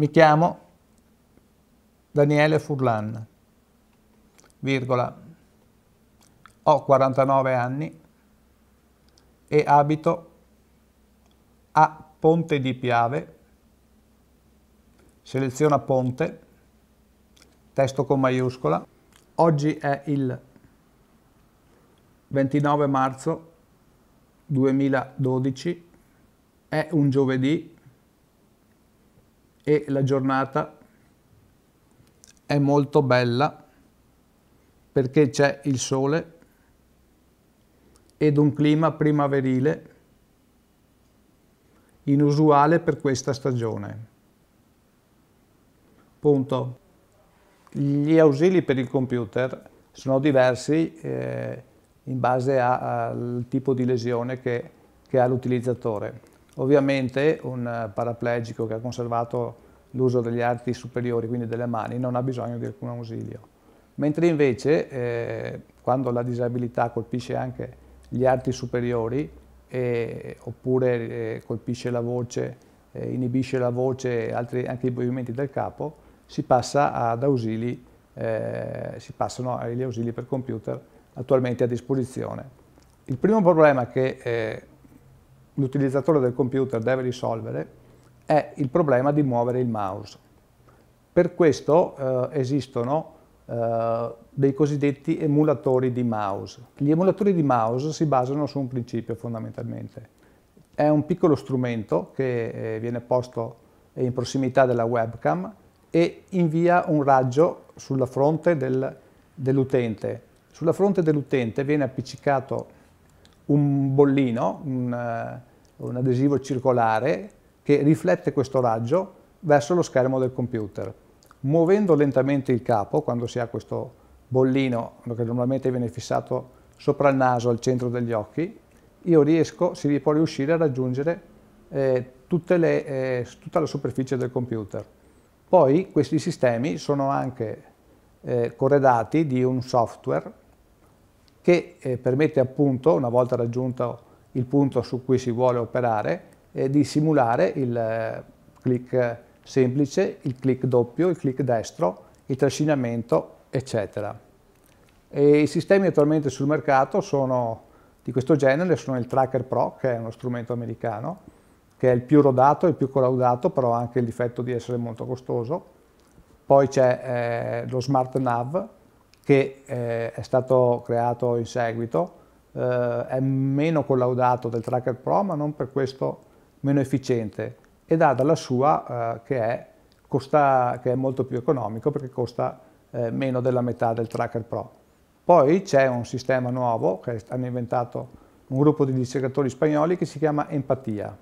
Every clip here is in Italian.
mi chiamo Daniele Furlan, virgola, ho 49 anni e abito a Ponte di Piave, seleziona Ponte, testo con maiuscola, oggi è il 29 marzo 2012, è un giovedì, e la giornata è molto bella perché c'è il sole ed un clima primaverile inusuale per questa stagione. Punto. Gli ausili per il computer sono diversi eh, in base a, al tipo di lesione che, che ha l'utilizzatore. Ovviamente un paraplegico che ha conservato l'uso degli arti superiori, quindi delle mani, non ha bisogno di alcun ausilio. Mentre invece, eh, quando la disabilità colpisce anche gli arti superiori, eh, oppure eh, colpisce la voce, eh, inibisce la voce e anche i movimenti del capo, si passa ad ausili, eh, si passano agli ausili per computer attualmente a disposizione. Il primo problema che eh, l'utilizzatore del computer deve risolvere è il problema di muovere il mouse. Per questo eh, esistono eh, dei cosiddetti emulatori di mouse. Gli emulatori di mouse si basano su un principio fondamentalmente. È un piccolo strumento che eh, viene posto eh, in prossimità della webcam e invia un raggio sulla fronte del, dell'utente. Sulla fronte dell'utente viene appiccicato un bollino, un, eh, un adesivo circolare che riflette questo raggio verso lo schermo del computer. Muovendo lentamente il capo, quando si ha questo bollino che normalmente viene fissato sopra il naso al centro degli occhi, io riesco, si può riuscire a raggiungere eh, le, eh, tutta la superficie del computer. Poi questi sistemi sono anche eh, corredati di un software che eh, permette appunto, una volta raggiunto il punto su cui si vuole operare, e di simulare il eh, click semplice, il click doppio, il click destro, il trascinamento, eccetera. E I sistemi attualmente sul mercato sono di questo genere, sono il Tracker Pro, che è uno strumento americano, che è il più rodato, e il più collaudato, però ha anche il difetto di essere molto costoso. Poi c'è eh, lo Smart Nav, che eh, è stato creato in seguito, eh, è meno collaudato del Tracker Pro, ma non per questo meno efficiente ed ha dalla sua eh, che, è costa, che, è molto più economico perché costa eh, meno della metà del Tracker Pro. Poi c'è un sistema nuovo che hanno inventato un gruppo di ricercatori spagnoli che si chiama Empatia.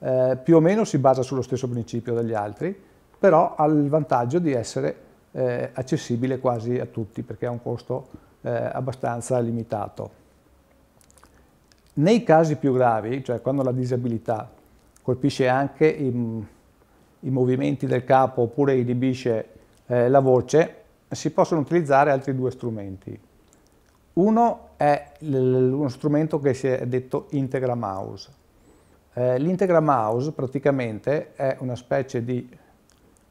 Eh, più o meno si basa sullo stesso principio degli altri, però ha il vantaggio di essere eh, accessibile quasi a tutti perché ha un costo eh, abbastanza limitato. Nei casi più gravi, cioè quando la disabilità colpisce anche i, i movimenti del capo oppure inibisce eh, la voce, si possono utilizzare altri due strumenti. Uno è uno strumento che si è detto Integra Mouse. Eh, L'Integra Mouse praticamente è una specie di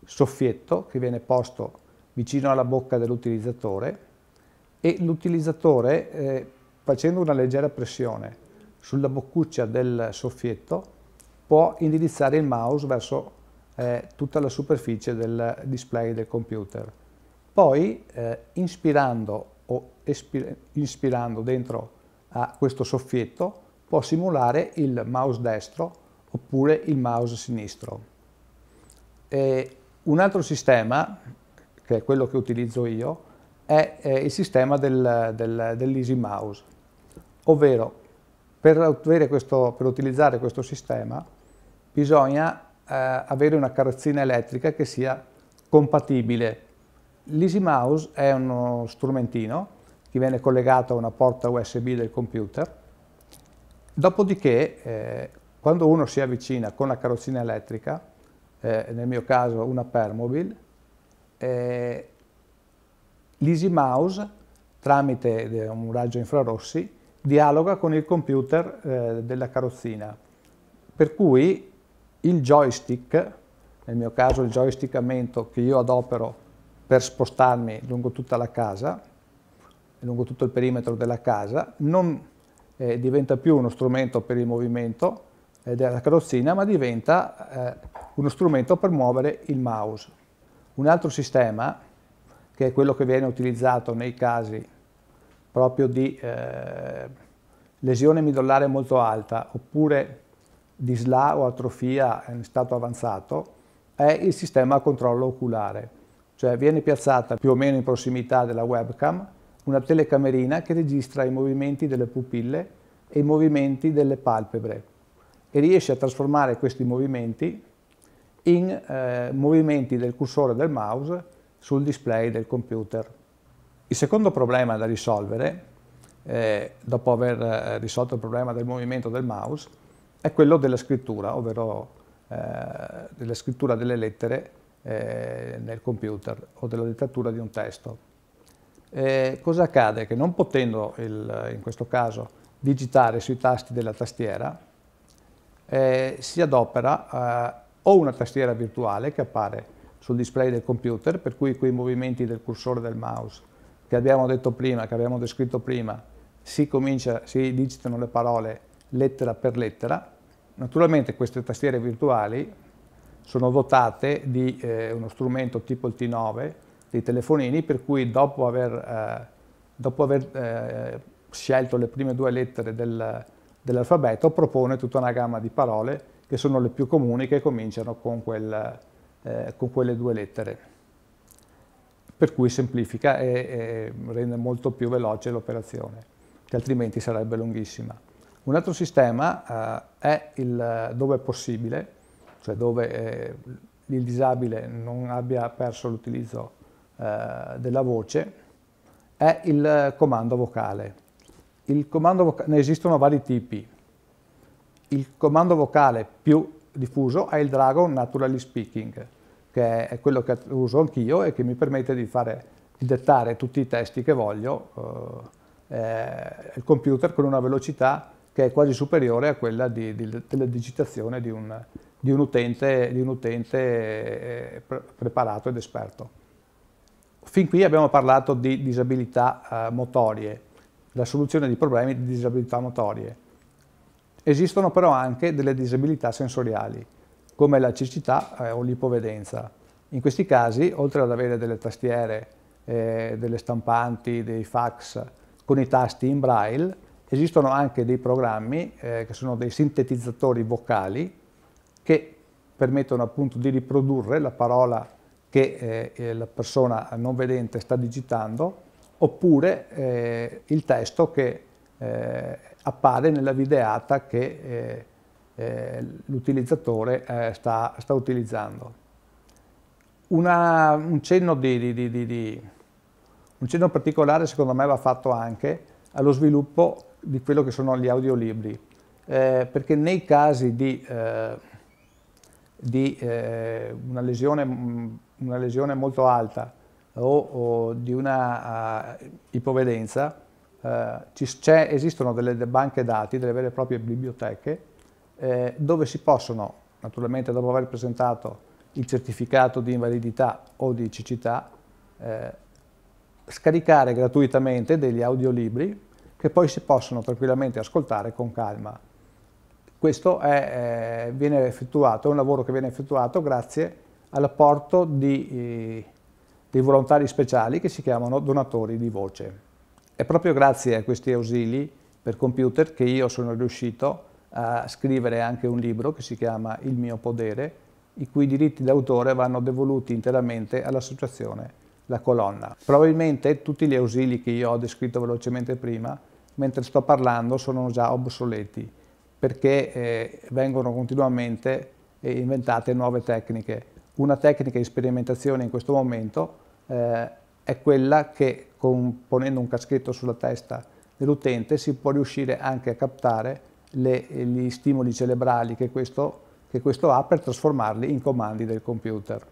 soffietto che viene posto vicino alla bocca dell'utilizzatore e l'utilizzatore eh, facendo una leggera pressione sulla boccuccia del soffietto può indirizzare il mouse verso eh, tutta la superficie del display del computer. Poi eh, inspirando o inspirando dentro a questo soffietto può simulare il mouse destro oppure il mouse sinistro. E un altro sistema, che è quello che utilizzo io, è, è eh, il sistema del, del, dell'Easy Mouse, ovvero per, questo, per utilizzare questo sistema bisogna eh, avere una carrozzina elettrica che sia compatibile. L'Easy Mouse è uno strumentino che viene collegato a una porta USB del computer, dopodiché eh, quando uno si avvicina con la carrozzina elettrica, eh, nel mio caso una Permobil, eh, l'Easy Mouse tramite eh, un raggio infrarossi dialoga con il computer eh, della carrozzina. Per cui il joystick, nel mio caso il joystick a mento che io adopero per spostarmi lungo tutta la casa, lungo tutto il perimetro della casa, non eh, diventa più uno strumento per il movimento eh, della carrozzina, ma diventa eh, uno strumento per muovere il mouse. Un altro sistema, che è quello che viene utilizzato nei casi proprio di eh, lesione midollare molto alta oppure di SLA o atrofia in stato avanzato, è il sistema a controllo oculare, cioè viene piazzata più o meno in prossimità della webcam una telecamerina che registra i movimenti delle pupille e i movimenti delle palpebre e riesce a trasformare questi movimenti in eh, movimenti del cursore del mouse sul display del computer. Il secondo problema da risolvere, eh, dopo aver eh, risolto il problema del movimento del mouse, è quello della scrittura, ovvero eh, della scrittura delle lettere eh, nel computer o della dettatura di un testo. E cosa accade? Che non potendo, il, in questo caso, digitare sui tasti della tastiera, eh, si adopera eh, o una tastiera virtuale che appare sul display del computer, per cui quei movimenti del cursore del mouse che abbiamo detto prima, che abbiamo descritto prima, si, comincia, si digitano le parole lettera per lettera. Naturalmente queste tastiere virtuali sono dotate di eh, uno strumento tipo il T9 dei telefonini per cui dopo aver, eh, dopo aver eh, scelto le prime due lettere del, dell'alfabeto propone tutta una gamma di parole che sono le più comuni che cominciano con, quel, eh, con quelle due lettere per cui semplifica e, e rende molto più veloce l'operazione, che altrimenti sarebbe lunghissima. Un altro sistema eh, è il, eh, dove è possibile, cioè dove eh, il disabile non abbia perso l'utilizzo eh, della voce, è il eh, comando vocale. Il comando vocale ne esistono vari tipi. Il comando vocale più diffuso è il Dragon Naturally Speaking, che è quello che uso anch'io e che mi permette di, fare, di dettare tutti i testi che voglio eh, il computer con una velocità che è quasi superiore a quella di, di, della digitazione di un, di un utente, un utente eh, pre preparato ed esperto. Fin qui abbiamo parlato di disabilità eh, motorie, la soluzione di problemi di disabilità motorie. Esistono però anche delle disabilità sensoriali come la cecità eh, o l'ipovedenza. In questi casi, oltre ad avere delle tastiere, eh, delle stampanti, dei fax con i tasti in braille, esistono anche dei programmi eh, che sono dei sintetizzatori vocali che permettono appunto di riprodurre la parola che eh, la persona non vedente sta digitando oppure eh, il testo che eh, appare nella videata che eh, l'utilizzatore eh, sta, sta, utilizzando. Una, un, cenno di, di, di, un, cenno particolare secondo me va fatto anche allo sviluppo di quello che sono gli audiolibri, eh, perché nei casi di, eh, eh, una lesione, mm, una, lesione, molto alta o, o di una uh, ipovedenza, Uh, ci, esistono delle banche dati, delle vere e proprie biblioteche, eh, dove si possono, naturalmente dopo aver presentato il certificato di invalidità o di cecità, eh, scaricare gratuitamente degli audiolibri che poi si possono tranquillamente ascoltare con calma. Questo è, eh, viene effettuato, è un lavoro che viene effettuato grazie all'apporto eh, dei volontari speciali che si chiamano donatori di voce. È proprio grazie a questi ausili per computer che io sono riuscito a a scrivere anche un libro che si chiama Il mio podere, i cui diritti d'autore vanno devoluti interamente all'associazione La Colonna. Probabilmente tutti gli ausili che io ho descritto velocemente prima, mentre sto parlando, sono già obsoleti perché eh, vengono continuamente eh, inventate nuove tecniche. Una tecnica di sperimentazione in questo momento eh, è quella che con, ponendo un caschetto sulla testa dell'utente si può riuscire anche a captare le, gli stimoli cerebrali che questo, che questo, ha per trasformarli in comandi del computer.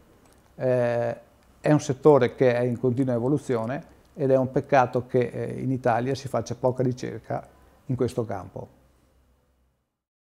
Eh, è un settore che è in continua evoluzione ed è un peccato che eh, in Italia si faccia poca ricerca in questo campo.